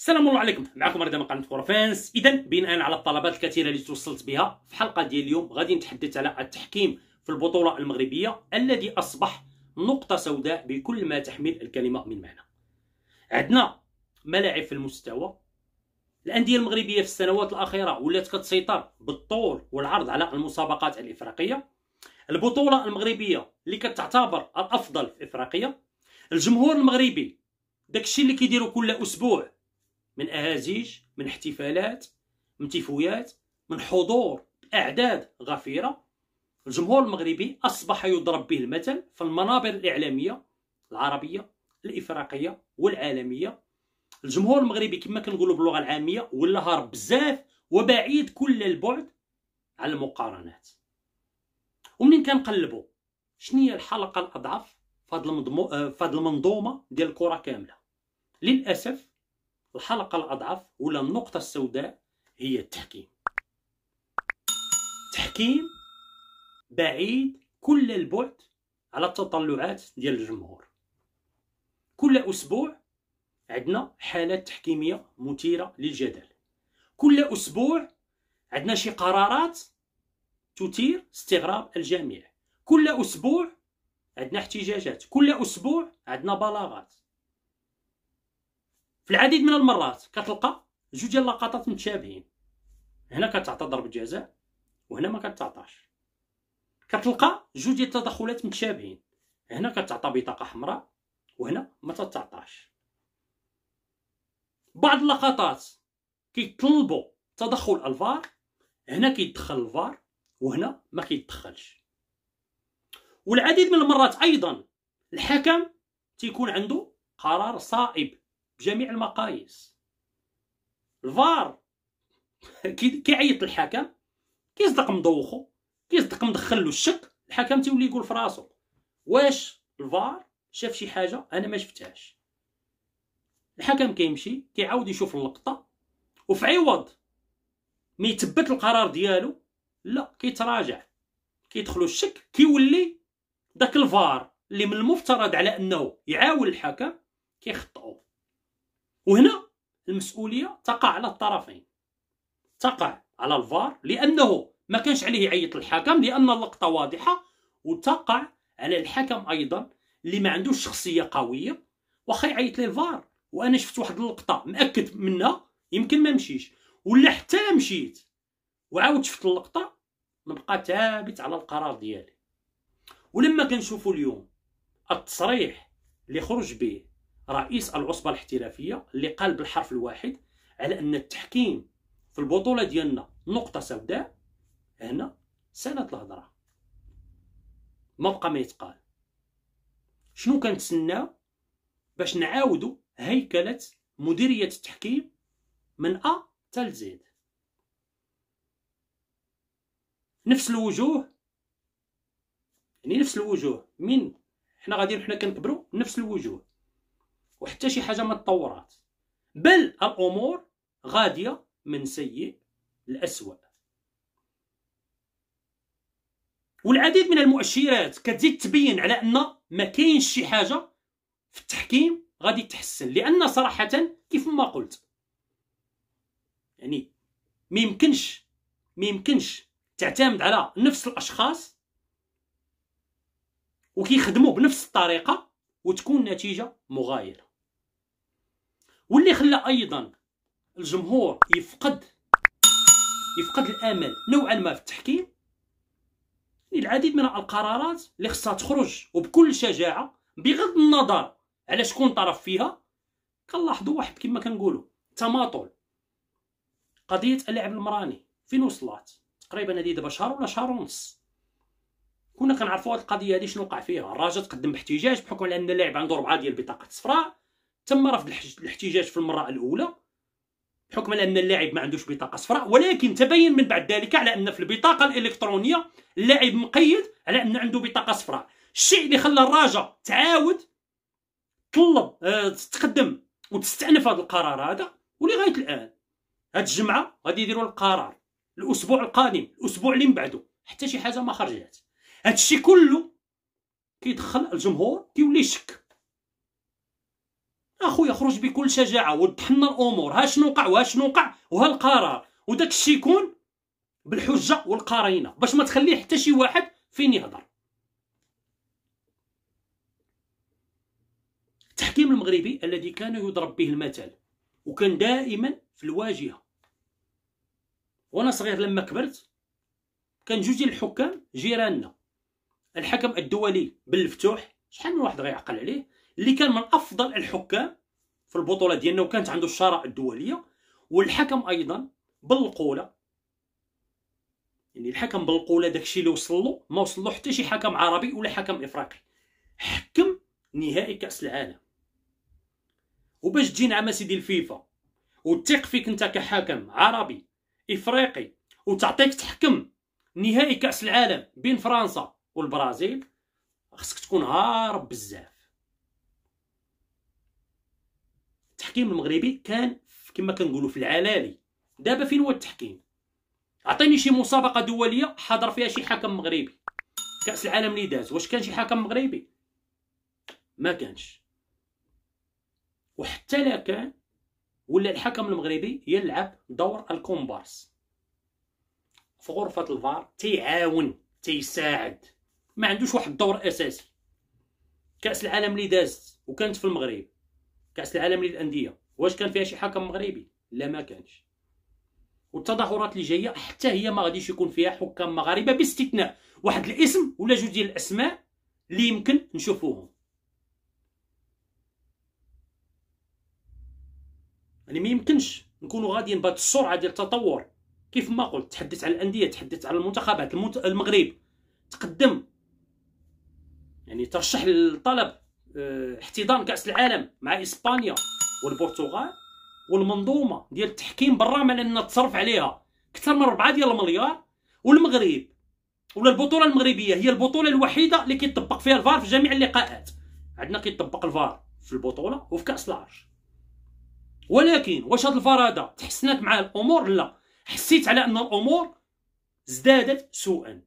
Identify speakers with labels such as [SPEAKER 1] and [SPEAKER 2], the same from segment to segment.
[SPEAKER 1] السلام الله عليكم معكم رضا من قناه كره فانس اذا بناء على الطلبات الكثيره اللي توصلت بها في الحلقه ديال اليوم غادي نتحدث على التحكيم في البطوله المغربيه الذي اصبح نقطه سوداء بكل ما تحمل الكلمه من معنى عندنا ملاعب في المستوى الانديه المغربيه في السنوات الاخيره ولات كتسيطر بالطول والعرض على المسابقات الافريقيه البطوله المغربيه اللي كتعتبر الافضل في افريقيا الجمهور المغربي داكشي اللي كيديروا كل اسبوع من اهازيج من احتفالات من تيفويات من حضور باعداد غفيره الجمهور المغربي اصبح يضرب به المثل في المنابر الاعلاميه العربيه الافريقيه والعالميه الجمهور المغربي كما كنقولوا باللغه العاميه ولا هارب بزاف وبعيد كل البعد على المقارنات ومنين كنقلبوا شنو هي الحلقه الاضعف في هذه آه، المنظومه ديال الكره كامله للاسف الحلقة الأضعف ولا النقطة السوداء هي التحكيم تحكيم بعيد كل البعد على التطلعات ديال الجمهور كل أسبوع عندنا حالات تحكيمية مثيرة للجدل كل أسبوع عندنا شي قرارات تثير استغراب الجميع كل أسبوع عندنا احتجاجات كل أسبوع عندنا بلاغات في العديد من المرات كتلقى جوج ديال اللقطات متشابهين هنا كتعطى ضربه جزاء وهنا ما كتعطاش كتلقى جوج ديال التدخلات متشابهين هنا كتعطى بطاقه حمراء وهنا ما تتعطاش بعض اللقطات كيطلبوا تدخل الفار هنا كيدخل الفار وهنا ما كيدخلش والعديد من المرات ايضا الحكم تيكون عنده قرار صائب بجميع المقاييس الفار كيعيط الحكم كيصدق مدوخو كيصدق مدخل له الشك الحكم تيولي يقول في راسو واش الفار شاف شي حاجه انا ما شفتهاش الحكم كيمشي كيعاود يشوف اللقطه وفي عوض ما يثبت القرار ديالو لا كيتراجع كيدخلوا الشك كيولي داك الفار اللي من المفترض على انه يعاون الحكم كيخطئوا وهنا المسؤوليه تقع على الطرفين تقع على الفار لانه ما كانش عليه يعيط الحكم لان اللقطه واضحه وتقع على الحكم ايضا اللي ما عندوش شخصيه قويه واخا يعيط ليه الفار وانا شفت واحد اللقطه مأكد منها يمكن ما مشيش ولا حتى مشيت وعاود شفت اللقطه نبقى ثابت على القرار ديالي ولما كنشوفوا اليوم التصريح اللي خرج به رئيس العصبه الاحترافيه اللي قال بالحرف الواحد على ان التحكيم في البطوله ديالنا نقطه سوداء هنا سالت الهضره ما بقى ما يتقال شنو كنتسناو باش نعاودو هيكله مديريه التحكيم من ا تال زيد نفس الوجوه يعني نفس الوجوه من حنا غاديين حنا كنكبروا نفس الوجوه وحتى شي حاجه ما تطورات بل الامور غاديه من سيء الاسوأ والعديد من المؤشرات كتزيد تبين على ان ما كاينش شي حاجه في التحكيم غادي تحسن لان صراحه كيف ما قلت يعني ما يمكنش ما يمكنش تعتمد على نفس الاشخاص وكيخدموا بنفس الطريقه وتكون نتيجه مغايره واللي خلى ايضا الجمهور يفقد يفقد الامل نوعا ما في التحكيم يعني العديد من القرارات اللي خصها تخرج وبكل شجاعه بغض النظر على شكون طرف فيها كنلاحظوا واحد كما كنقولوا تماطل قضيه اللاعب المراني فين وصلت تقريبا هذه دابا شهر ولا شهر ونص كنا كنعرفوا هذه القضيه هذه شنو وقع فيها الراجل تقدم باحتجاج بحكم على ان اللاعب عنده ربعه ديال بطاقه الصفراء تم رفض الاحتجاج في المره الاولى بحكم ان اللاعب ما عندوش بطاقه صفراء ولكن تبين من بعد ذلك على ان في البطاقه الالكترونيه اللاعب مقيد على ان عنده بطاقه صفراء الشيء اللي خلى الرجاء تعاود طلب أه تتقدم وتستأنف هذا القرار هذا ولغايه الان هاد الجمعه غادي يديروا القرار الاسبوع القادم الاسبوع اللي من بعده حتى شي حاجه ما خرجت هادشي كله كيدخل الجمهور كيولي يشك اخويا خرج بكل شجاعه وضح الامور ها شنو وقع وها شنو وقع وها القرار وداك الشيء يكون بالحجه والقرينه باش ما تخلي حتى شي واحد فين يهضر التحكيم المغربي الذي كان يضرب به المثل وكان دائما في الواجهه وانا صغير لما كبرت كان جوج الحكام جيراننا الحكم الدولي بالفتوح شحال من واحد غيعقل عليه اللي كان من افضل الحكام في البطوله ديالنا وكانت عنده الشرائع الدوليه والحكم ايضا بالقوله يعني الحكم بالقوله داكشي اللي وصل له ما وصل له حتى شي حكم عربي ولا حكم افريقي حكم نهائي كاس العالم وباش تجي نعمه سيدي الفيفا وتثق فيك انت كحكم عربي افريقي وتعطيك تحكم نهائي كاس العالم بين فرنسا والبرازيل خصك تكون هارب بزاف التحكيم المغربي كان كما كنقولوا في العلالي دابا فين هو التحكيم عطيني شي مسابقه دوليه حضر فيها شي حكم مغربي كاس العالم اللي داز واش كان شي حكم مغربي ما كانش وحتى لا كان ولا الحكم المغربي يلعب دور الكومبارس في غرفه الفار تيعاون تيساعد ما عندوش واحد الدور اساسي كاس العالم اللي داز وكانت في المغرب كاس العالم للانديه واش كان فيها شي حكم مغربي لا ما كانش والتظاهرات اللي جايه حتى هي ما غاديش يكون فيها حكام مغاربه باستثناء واحد الاسم ولا جوج ديال الاسماء اللي يمكن نشوفوهم يعني ما يمكنش نكونوا غاديين بهاد السرعه ديال التطور كيف ما قلت تحدث على الانديه تحدث على المنتخبات المغرب تقدم يعني ترشح للطلب آه، احتضان كاس العالم مع اسبانيا والبرتغال والمنظومه ديال التحكيم برا ما تصرف عليها اكثر من 4 ديال المليار والمغرب ولا البطوله المغربيه هي البطوله الوحيده اللي كيطبق فيها الفار في جميع اللقاءات عندنا كيطبق الفار في البطوله وفي كاس العرش ولكن واش هاد الفار هذا تحسنت معاه الامور لا حسيت على ان الامور ازدادت سوءا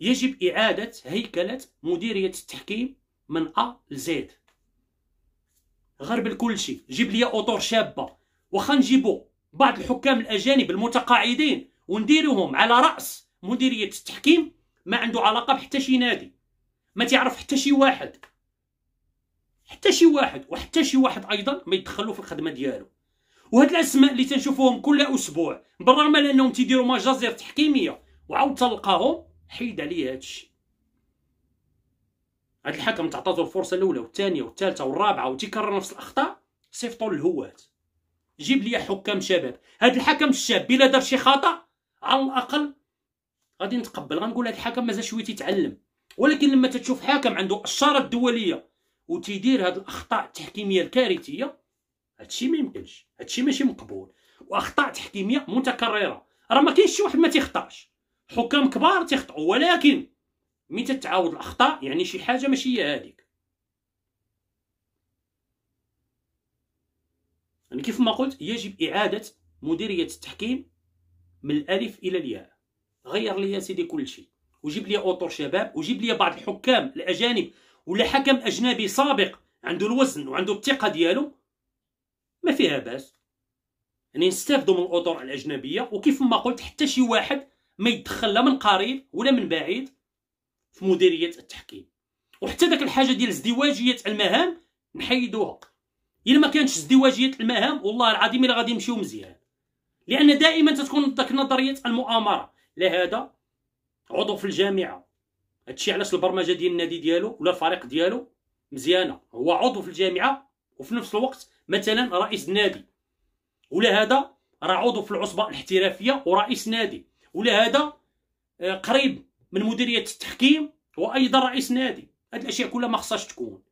[SPEAKER 1] يجب اعاده هيكله مديريه التحكيم من أ لزيد غربل كلشي جيب لي أطور شابة واخا نجيبو بعض الحكام الأجانب المتقاعدين ونديروهم على رأس مديرية التحكيم ما عنده علاقة بحتى شي نادي ما تعرف حتى شي واحد حتى شي واحد وحتى شي واحد ايضا ما يتدخلوا في الخدمه ديالو وهاد الاسماء اللي تنشوفوهم كل اسبوع بالرغم من انهم تيديروا مجازر تحكيميه وعاود تلقاهم حيد عليه هادشي هاد الحكم تعطاتو الفرصه الاولى والثانيه والثالثه والرابعه وتكرر نفس الاخطاء صيفطوا للهوات جيب لي حكام شباب هاد الحكم الشاب الا دار شي خطا على الاقل غادي نتقبل غنقول هاد الحكم مازال شويه تيتعلم ولكن لما تشوف حاكم عنده الشاره الدوليه وتيدير هاد الاخطاء التحكيميه الكارثيه هادشي ما يمكنش هادشي ماشي مقبول واخطاء تحكيميه متكرره راه ما كاينش شي واحد ما تيخطاش حكام كبار تيخطئوا ولكن متى تعاود الاخطاء يعني شي حاجه ماشي هي هذيك يعني كيف ما قلت يجب اعاده مديريه التحكيم من الالف الى الياء غير لي يا سيدي كل شيء وجيب لي اوتور شباب وجيب لي بعض الحكام الاجانب ولا حكم اجنبي سابق عنده الوزن وعنده الثقه ديالو ما فيها باس يعني نستافدوا من الاطر الاجنبيه وكيف ما قلت حتى شي واحد ما يتدخل لا من قريب ولا من بعيد في مديريه التحكيم وحتى داك الحاجه ديال ازدواجيه المهام نحيدوها الا ما كانتش ازدواجيه المهام والله العظيم الا غادي يمشيو مزيان لان دائما تتكون داك نظريه المؤامره لا هذا عضو في الجامعه هادشي علاش البرمجه ديال النادي ديالو ولا الفريق ديالو مزيانه هو عضو في الجامعه وفي نفس الوقت مثلا رئيس النادي ولا هذا راه عضو في العصبه الاحترافيه ورئيس نادي ولا هذا آه، قريب من مديريه التحكيم وايضا رئيس نادي هاد الاشياء كلها ما خصهاش تكون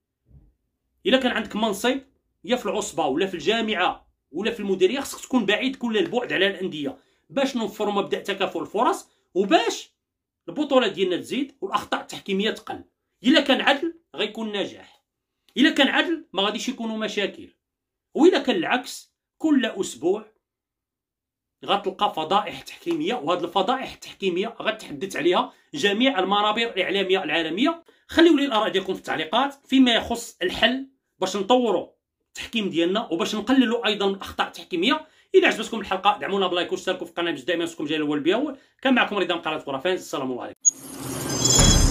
[SPEAKER 1] الا كان عندك منصب يا في العصبه ولا في الجامعه ولا في المديريه خصك تكون بعيد كل البعد على الانديه باش نوفروا مبدا تكافؤ الفرص وباش البطوله ديالنا تزيد والاخطاء التحكيميه تقل الا كان عدل غيكون نجاح الا كان عدل ما غاديش يكونوا مشاكل والا كان العكس كل اسبوع غتلقى فضائح تحكيميه وهذه الفضائح التحكيميه غتحدث عليها جميع المنابر الاعلاميه العالميه خليوا لي الاراء ديالكم في التعليقات فيما يخص الحل باش نطوروا التحكيم ديالنا وباش نقللوا ايضا من الاخطاء التحكيميه اذا عجبتكم الحلقه دعمونا بلايك واشتركوا في القناه باش دائما يوصلكم جاي الاول باول كان معكم رضا من قناه السلام عليكم